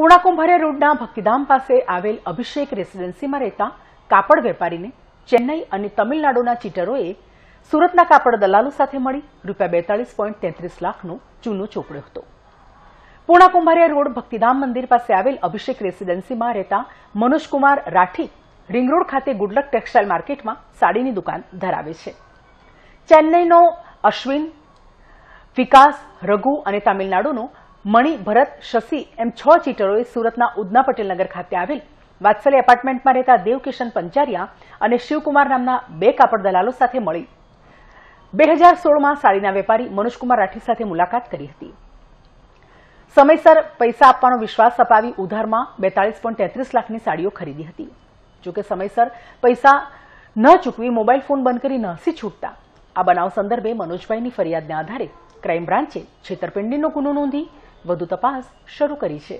પૂર્ણા કુંભારિયા રોડના ભક્તિધામ પાસે આવેલ અભિષેક રેસિડેન્સીમાં રહેતા કાપડ વેપારીને ચેન્નઈ અને તમિલનાડુના ચીટરોએ સુરતના કાપડ દલાલો સાથે મળી રૂપિયા બેતાલીસ પોઈન્ટ તેત્રીસ લાખનો ચૂનો ચોપડ્યો હતો પૂર્ણા કુંભારિયા રોડ ભક્તિધામ મંદિર પાસે આવેલ અભિષેક રેસિડેન્સીમાં રહેતા મનોજકુમાર રાઠી રિંગરોડ ખાતે ગુડલક ટેક્સટાઇલ માર્કેટમાં સાડીની દુકાન ધરાવે છે ચેન્નઈનો અશ્વિન વિકાસ રઘુ અને તામિલનાડુનો મણી ભરત શશી એમ છ ચીટરોએ સુરતના ઉદના પટેલ નગર ખાતે આવેલ વાત્સલ્ય એપાર્ટમેન્ટમાં રહેતા દેવકિશન પંચારિયા અને શિવકુમાર નામના બે કાપડ દલાલો સાથે મળી બે હજાર સોળમાં સાડીના વેપારી મનોજકુમાર રાઠી સાથે મુલાકાત કરી હતી સમયસર પૈસા આપવાનો વિશ્વાસ અપાવી ઉધારમાં બેતાળીસ પોઈન્ટ તેત્રીસ લાખની સાડીઓ ખરીદી હતી જોકે સમયસર પૈસા ન ચૂકવી મોબાઈલ ફોન બંધ કરી નહસી છૂટતા આ બનાવ સંદર્ભે મનોજભાઈની ફરિયાદના આધારે ક્રાઇમ બ્રાન્ચે છેતરપિંડીનો ગુનો નોંધી વધુ તપાસ શરૂ કરી છે